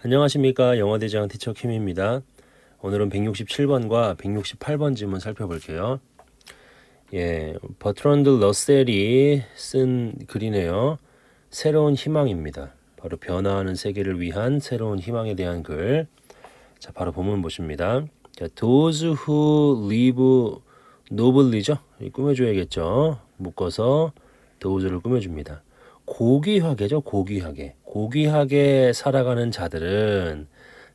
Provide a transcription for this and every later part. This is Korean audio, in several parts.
안녕하십니까 영어대장 티처 킴입니다. 오늘은 167번과 168번 질문 살펴볼게요. 예, 버트런드 러셀이 쓴 글이네요. 새로운 희망입니다. 바로 변화하는 세계를 위한 새로운 희망에 대한 글. 자, 바로 본문 보십니다. 자, those who live nobly죠. 꾸며줘야겠죠. 묶어서 those를 꾸며줍니다. 고귀하게죠, 고귀하게. 고귀하게 살아가는 자들은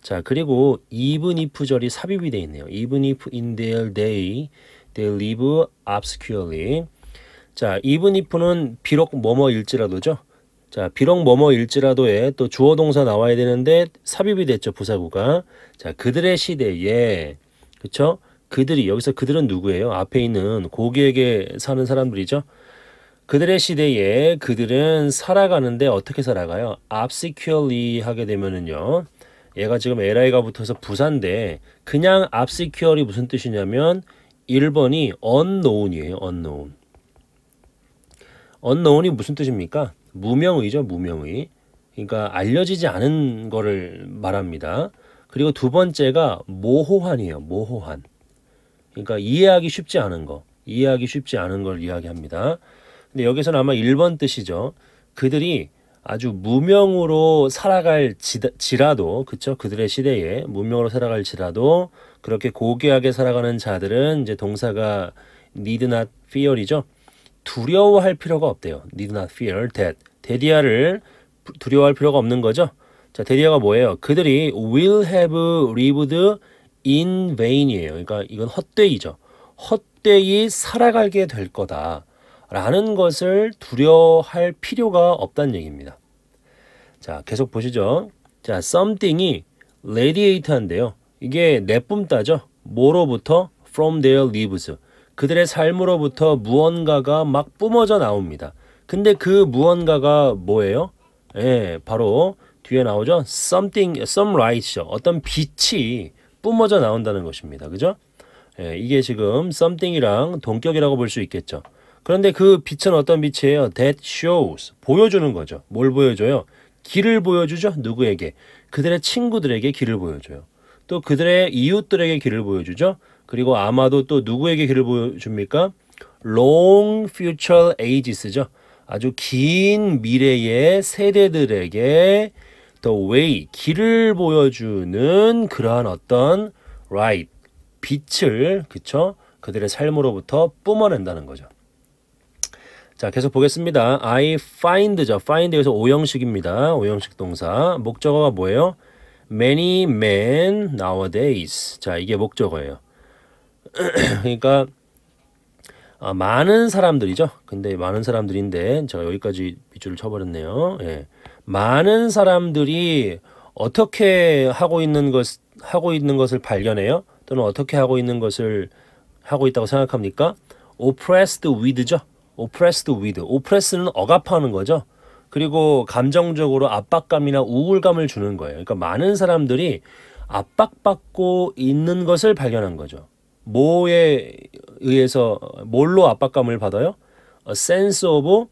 자 그리고 even if 절이 삽입이 되어 있네요. even if in their day they live obscurely 자 even if는 비록 뭐뭐일지라도죠. 자 비록 뭐뭐일지라도에 또 주어 동사 나와야 되는데 삽입이 됐죠 부사구가 자 그들의 시대에 그쵸 그들이 여기서 그들은 누구예요? 앞에 있는 고귀하게 사는 사람들이죠. 그들의 시대에 그들은 살아가는데 어떻게 살아가요? obscurely 하게 되면은요. 얘가 지금 LI가 붙어서 부산데 그냥 obscure이 무슨 뜻이냐면 1번이 unknown이에요. unknown. unknown이 무슨 뜻입니까? 무명의죠. 무명의. 그러니까 알려지지 않은 거를 말합니다. 그리고 두 번째가 모호한이에요. 모호한. 그러니까 이해하기 쉽지 않은 거. 이해하기 쉽지 않은 걸 이야기합니다. 근데 여기서는 아마 1번 뜻이죠. 그들이 아주 무명으로 살아갈지라도 그쵸 그들의 시대에 무명으로 살아갈지라도 그렇게 고귀하게 살아가는 자들은 이제 동사가 need not fear이죠 두려워할 필요가 없대요 need not fear that 데디아를 두려워할 필요가 없는 거죠 자 데디아가 뭐예요 그들이 will have lived in vain이에요 그러니까 이건 헛되이죠 헛되이 살아가게 될 거다 라는 것을 두려워할 필요가 없다는 얘기입니다. 자, 계속 보시죠. 자, something이 radiate한데요. 이게 내뿜다죠. 뭐로부터? from their l e a v e s 그들의 삶으로부터 무언가가 막 뿜어져 나옵니다. 근데 그 무언가가 뭐예요? 예, 바로 뒤에 나오죠. something, some light죠. 어떤 빛이 뿜어져 나온다는 것입니다. 그죠? 예, 이게 지금 something이랑 동격이라고 볼 수 있겠죠. 그런데 그 빛은 어떤 빛이에요? That shows. 보여주는 거죠. 뭘 보여줘요? 길을 보여주죠. 누구에게? 그들의 친구들에게 길을 보여줘요. 또 그들의 이웃들에게 길을 보여주죠. 그리고 아마도 또 누구에게 길을 보여줍니까? Long future ages죠. 아주 긴 미래의 세대들에게 the way, 길을 보여주는 그러한 어떤 light, 빛을, 그쵸? 그들의 삶으로부터 뿜어낸다는 거죠. 자, 계속 보겠습니다. I find죠. find 여서 오형식입니다. 오형식 동사. 목적어가 뭐예요? Many men nowadays. 자, 이게 목적어예요. 그러니까 아, 많은 사람들이죠. 근데 많은 사람들인데 제가 여기까지 밑줄을 쳐버렸네요. 예. 많은 사람들이 어떻게 하고 있는 것 하고 있는 것을 발견해요? 또는 어떻게 하고 있는 것을 하고 있다고 생각합니까? oppressed with죠. oppressed with. oppress는 억압하는 거죠. 그리고 감정적으로 압박감이나 우울감을 주는 거예요. 그러니까 많은 사람들이 압박받고 있는 것을 발견한 거죠. 뭐에 의해서 뭘로 압박감을 받아요? A sense of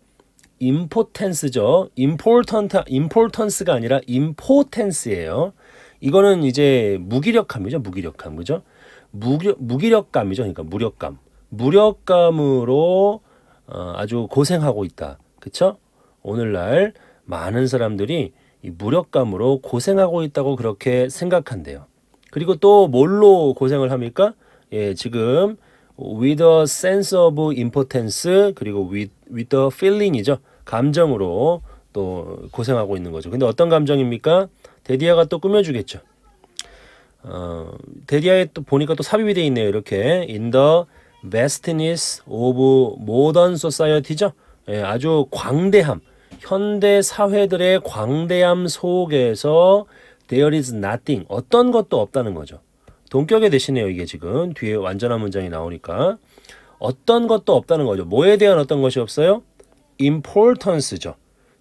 impotence죠. important importance가 아니라 impotence예요. 이거는 이제 무기력함이죠. 무기력함. 그죠? 무기, 무기력감이죠. 그러니까 무력감. 무력감으로 어, 아주 고생하고 있다. 그쵸? 오늘날 많은 사람들이 이 무력감으로 고생하고 있다고 그렇게 생각한대요. 그리고 또 뭘로 고생을 합니까? 예, 지금 with a sense of impotence 그리고 with, with a feeling이죠. 감정으로 또 고생하고 있는 거죠. 근데 어떤 감정입니까? 데디아가 또 꾸며주겠죠. 어, 데디아에 또 보니까 또 삽입이 돼 있네요. 이렇게 in the 베스티니스 오브 모던 소사이어티죠. 예, 아주 광대함, 현대 사회들의 광대함 속에서 there is nothing, 어떤 것도 없다는 거죠. 동격에 대신에요 이게 지금. 뒤에 완전한 문장이 나오니까. 어떤 것도 없다는 거죠. 뭐에 대한 어떤 것이 없어요? importance죠.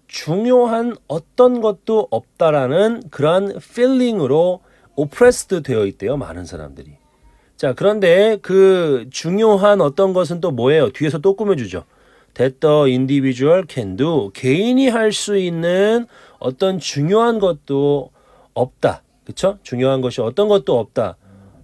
중요한 어떤 것도 없다라는 그러한 feeling으로 oppressed 되어 있대요, 많은 사람들이. 자, 그런데 그 중요한 어떤 것은 또 뭐예요? 뒤에서 또 꾸며주죠. 됐더 인디비주얼 캔도 개인이 할 수 있는 어떤 중요한 것도 없다. 그쵸? 중요한 것이 어떤 것도 없다.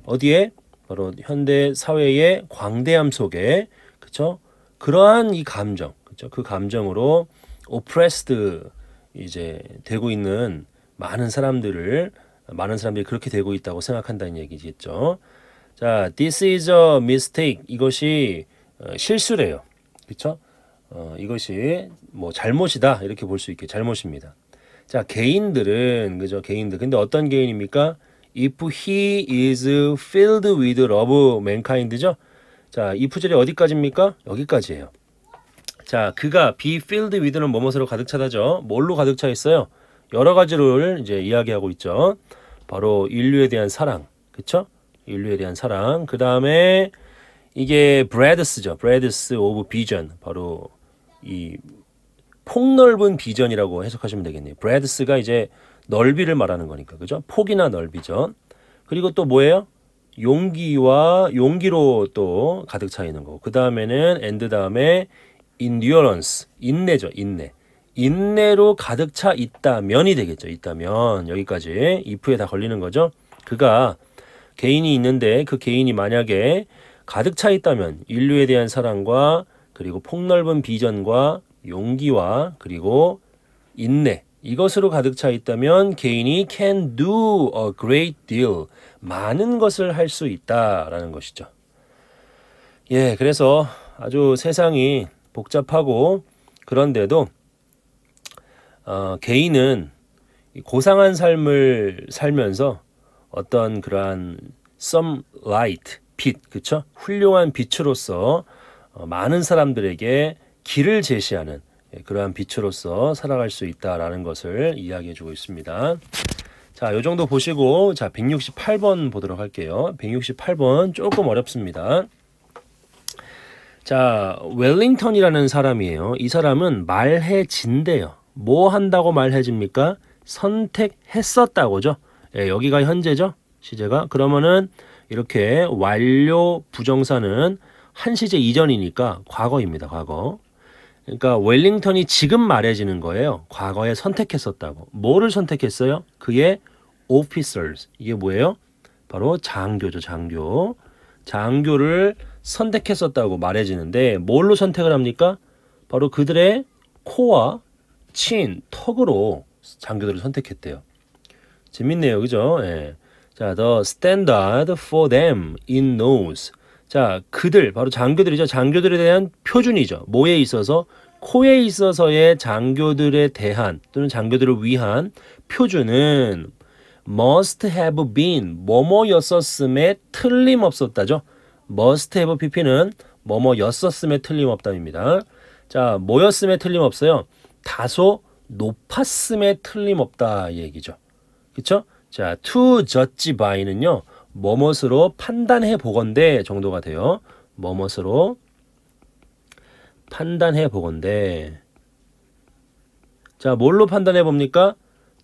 어디에? 바로 현대 사회의 광대함 속에 그쵸? 그러한 이 감정, 그쵸? 그 감정으로 오프레스드 이제 되고 있는 많은 사람들을 많은 사람들이 그렇게 되고 있다고 생각한다는 얘기겠죠. 자, this is a mistake. 이것이 어, 실수래요. 그쵸? 어, 이것이 뭐 잘못이다. 이렇게 볼 수 있게 잘못입니다. 자, 개인들은, 그죠? 개인들. 근데 어떤 개인입니까? if he is filled with love mankind죠? 자, if 절이 어디까지입니까? 여기까지예요. 자, 그가 be filled with는 뭐뭐으로 가득 차다죠. 뭘로 가득 차 있어요? 여러 가지를 이제 이야기하고 있죠. 바로 인류에 대한 사랑, 그쵸? 인류에 대한 사랑. 그 다음에 이게 브래드스죠브래드스 오브 비전. 바로 이 폭넓은 비전이라고 해석하시면 되겠네요. 브래드스가 이제 넓이를 말하는 거니까. 그죠? 폭이나 넓이죠. 그리고 또 뭐예요? 용기와 용기로 또 가득 차 있는 거고. 그 다음에는 엔드 다음에 인 n d 런스 인내죠. 인내. 인내로 가득 차 있다면이 되겠죠. 있다면 여기까지 if에 다 걸리는 거죠. 그가 개인이 있는데 그 개인이 만약에 가득 차 있다면 인류에 대한 사랑과 그리고 폭넓은 비전과 용기와 그리고 인내 이것으로 가득 차 있다면 개인이 can do a great deal 많은 것을 할 수 있다라는 것이죠. 예, 그래서 아주 세상이 복잡하고 그런데도 어, 개인은 고상한 삶을 살면서 어떤 그러한 some light 빛 그쵸 훌륭한 빛으로서 어, 많은 사람들에게 길을 제시하는 예, 그러한 빛으로서 살아갈 수 있다라는 것을 이야기해 주고 있습니다. 자, 요 정도 보시고 자, 168번 보도록 할게요. 168번 조금 어렵습니다. 자, 웰링턴이라는 사람이에요. 이 사람은 말해진대요. 뭐 한다고 말해집니까? 선택했었다고죠. 예, 여기가 현재죠. 시제가. 그러면은 이렇게 완료 부정사는 한 시제 이전이니까 과거입니다. 과거. 그러니까 웰링턴이 지금 말해지는 거예요. 과거에 선택했었다고. 뭐를 선택했어요? 그의 officers. 이게 뭐예요? 바로 장교죠. 장교. 장교를 선택했었다고 말해지는데 뭘로 선택을 합니까? 바로 그들의 코와 친, 턱으로 장교들을 선택했대요. 재밌네요. 그죠? 예. 자, the standard for them in nose. 자, 그들, 바로 장교들이죠. 장교들에 대한 표준이죠. 뭐에 있어서? 코에 있어서의 장교들에 대한 또는 장교들을 위한 표준은 must have been 뭐뭐였었음에 틀림없었다죠. must have pp는 뭐뭐였었음에 틀림없다입니다. 자, 뭐였음에 틀림없어요. 다소 높았음에 틀림없다 얘기죠. 그쵸? 자, to judge by는요. 뭐뭇으로 판단해 보건대 정도가 돼요. 뭐뭇으로 판단해 보건대 자, 뭘로 판단해 봅니까?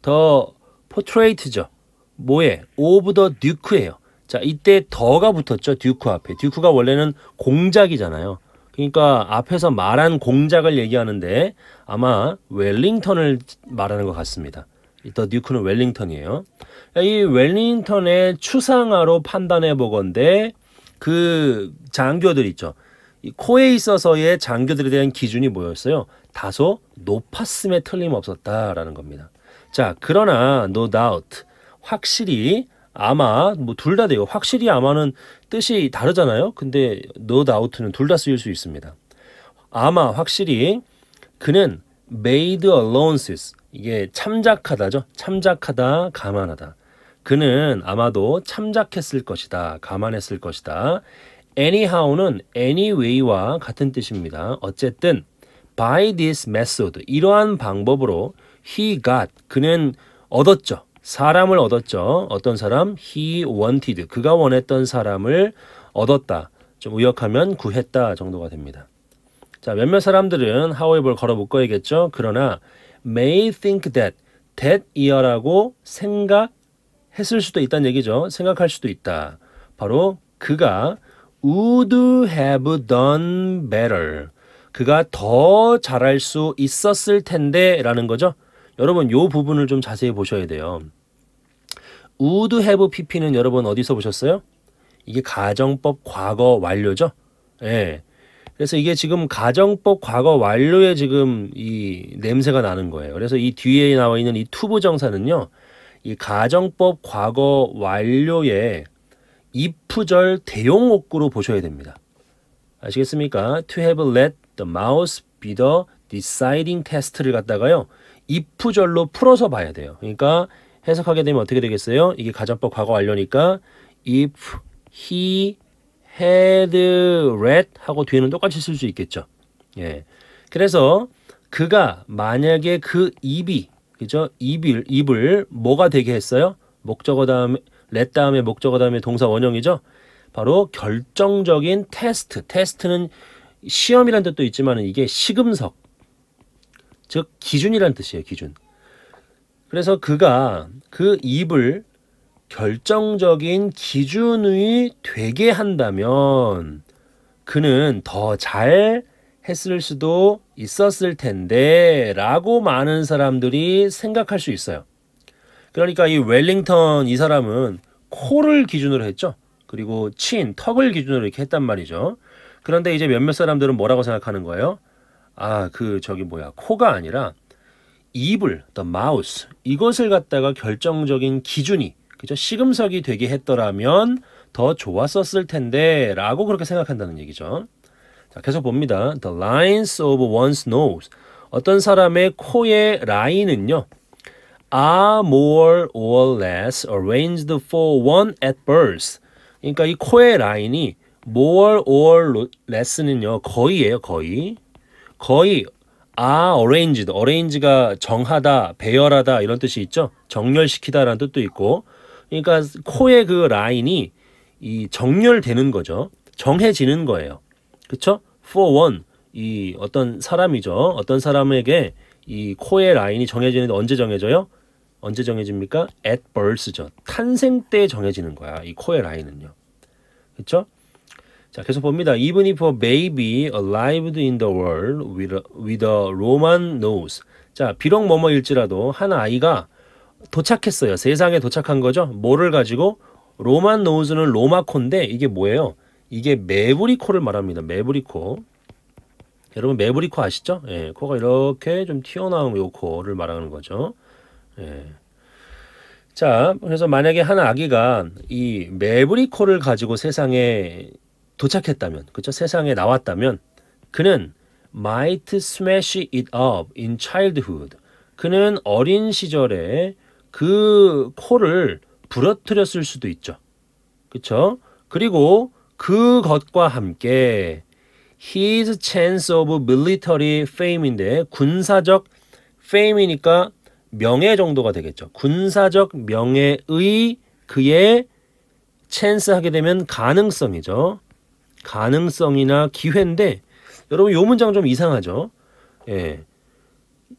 더 포트레이트죠. 뭐에? 오브 더 듀크예요. 자, 이때 더가 붙었죠. 듀크 앞에. 듀크가 원래는 공작이잖아요. 그러니까 앞에서 말한 공작을 얘기하는데 아마 웰링턴을 말하는 것 같습니다. 더 뉴크는 웰링턴이에요. 이 웰링턴의 추상화로 판단해 보건데 그 장교들 있죠. 코에 있어서의 장교들에 대한 기준이 뭐였어요? 다소 높았음에 틀림없었다라는 겁니다. 자, 그러나 no doubt 확실히 아마 뭐 둘 다 돼요. 확실히 아마는 뜻이 다르잖아요. 근데 no doubt는 둘 다 쓰일 수 있습니다. 아마 확실히 그는 made allowances 이게 참작하다죠. 참작하다, 감안하다. 그는 아마도 참작했을 것이다. 감안했을 것이다. anyhow는 anyway와 같은 뜻입니다. 어쨌든 by this method 이러한 방법으로 he got 그는 얻었죠. 사람을 얻었죠. 어떤 사람 he wanted 그가 원했던 사람을 얻었다. 좀 의역하면 구했다 정도가 됩니다. 자, 몇몇 사람들은 however 걸어묶어야겠죠 그러나 may think that that이어라고 생각했을 수도 있다는 얘기죠. 생각할 수도 있다. 바로 그가 would have done better. 그가 더 잘할 수 있었을 텐데 라는 거죠. 여러분 요 부분을 좀 자세히 보셔야 돼요. would have pp는 여러분 어디서 보셨어요? 이게 가정법 과거 완료죠. 예. 그래서 이게 지금 가정법 과거 완료에 지금 이 냄새가 나는 거예요. 그래서 이 뒤에 나와 있는 이 투부 정사는요. 이 가정법 과거 완료에 입푸절 대용옥구로 보셔야 됩니다. 아시겠습니까? To have let the mouse be the deciding test를 갖다가요. 입푸절로 풀어서 봐야 돼요. 그러니까 해석하게 되면 어떻게 되겠어요? 이게 가정법 과거 완료니까 if he had read 하고 뒤에는 똑같이 쓸 수 있겠죠. 예. 그래서 그가 만약에 그 입이 그죠? 입을 입을 뭐가 되게 했어요? 목적어 다음에 let 다음에 목적어 다음에 동사 원형이죠. 바로 결정적인 테스트. 테스트는 시험이란 뜻도 있지만 이게 시금석. 즉 기준이란 뜻이에요, 기준. 그래서 그가 그 입을 결정적인 기준이 되게 한다면 그는 더 잘 했을 수도 있었을 텐데 라고 많은 사람들이 생각할 수 있어요. 그러니까 이 웰링턴 이 사람은 코를 기준으로 했죠. 그리고 친, 턱을 기준으로 이렇게 했단 말이죠. 그런데 이제 몇몇 사람들은 뭐라고 생각하는 거예요? 아, 그 저기 뭐야. 코가 아니라 입을, the m o 이것을 갖다가 결정적인 기준이 그죠? 시금석이 되게 했더라면 더 좋았었을 텐데 라고 그렇게 생각한다는 얘기죠. 자, 계속 봅니다. The lines of one's nose. 어떤 사람의 코의 라인은요. are more or less arranged for one at birth. 그러니까 이 코의 라인이 more or less는요. 거의예요, 거의. 거의 are arranged. arrange가 정하다, 배열하다 이런 뜻이 있죠. 정렬시키다라는 뜻도 있고 그러니까 코의 그 라인이 이 정렬되는 거죠. 정해지는 거예요. 그쵸? for one 이 어떤 사람이죠. 어떤 사람에게 이 코의 라인이 정해지는데 언제 정해져요? 언제 정해집니까? at birth죠. 탄생 때 정해지는 거야. 이 코의 라인은요. 그렇죠? 자, 계속 봅니다. Even if a baby arrived in the world with a, with a Roman nose. 자, 비록 뭐뭐일지라도 한 아이가 도착했어요. 세상에 도착한 거죠. 뭐를 가지고 로만 노우즈는 로마코인데 이게 뭐예요? 이게 메브리코를 말합니다. 메브리코. 여러분 메브리코 아시죠? 예, 코가 이렇게 좀 튀어나온 요 코를 말하는 거죠. 예. 자, 그래서 만약에 한 아기가 이 메브리코를 가지고 세상에 도착했다면, 그렇죠? 세상에 나왔다면 그는 might smash it up in childhood. 그는 어린 시절에 그 코를 부러뜨렸을 수도 있죠. 그쵸? 그리고 그것과 함께 his chance of military fame인데 군사적 fame이니까 명예 정도가 되겠죠. 군사적 명예의 그의 찬스 하게 되면 가능성이죠. 가능성이나 기회인데 여러분 요 문장 좀 이상하죠. 예.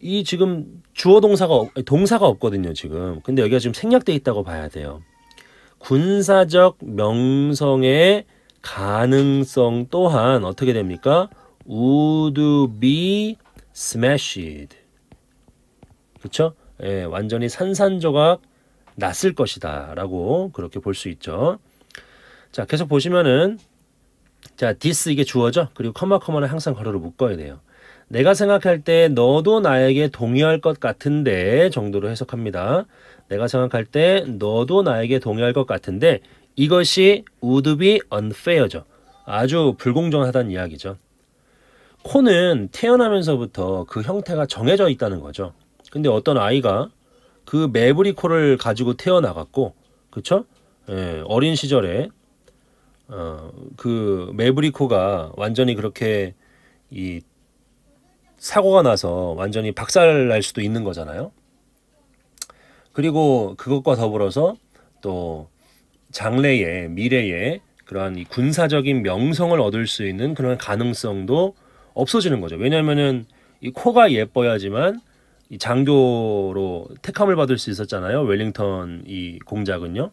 이 지금 주어 동사가 동사가 없거든요 지금 근데 여기가 지금 생략돼 있다고 봐야 돼요 군사적 명성의 가능성 또한 어떻게 됩니까 would be smashed 그렇죠 예, 완전히 산산조각 났을 것이다 라고 그렇게 볼 수 있죠 자 계속 보시면은 자 this 이게 주어죠 그리고 커마 커마는 항상 가로로 묶어야 돼요 내가 생각할 때 너도 나에게 동의할 것 같은데 정도로 해석합니다. 내가 생각할 때 너도 나에게 동의할 것 같은데 이것이 would be unfair죠. 아주 불공정하다는 이야기죠. 코는 태어나면서부터 그 형태가 정해져 있다는 거죠. 근데 어떤 아이가 그 매부리 코를 가지고 태어나갔고, 그쵸? 예, 어린 시절에, 어, 그 매부리 코가 완전히 그렇게 이 사고가 나서 완전히 박살 날 수도 있는 거잖아요. 그리고 그것과 더불어서 또 장래에 미래에 그러한 이 군사적인 명성을 얻을 수 있는 그런 가능성도 없어지는 거죠. 왜냐면은 이 코가 예뻐야지만 이 장교로 택함을 받을 수 있었잖아요. 웰링턴 이 공작은요.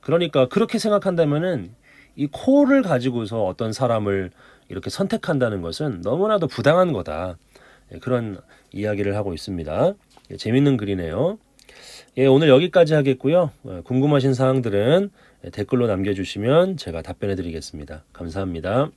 그러니까 그렇게 생각한다면은 이 코를 가지고서 어떤 사람을 이렇게 선택한다는 것은 너무나도 부당한 거다. 예, 그런 이야기를 하고 있습니다. 예, 재밌는 글이네요. 예, 오늘 여기까지 하겠고요. 어, 궁금하신 사항들은 댓글로 남겨주시면 제가 답변해 드리겠습니다. 감사합니다.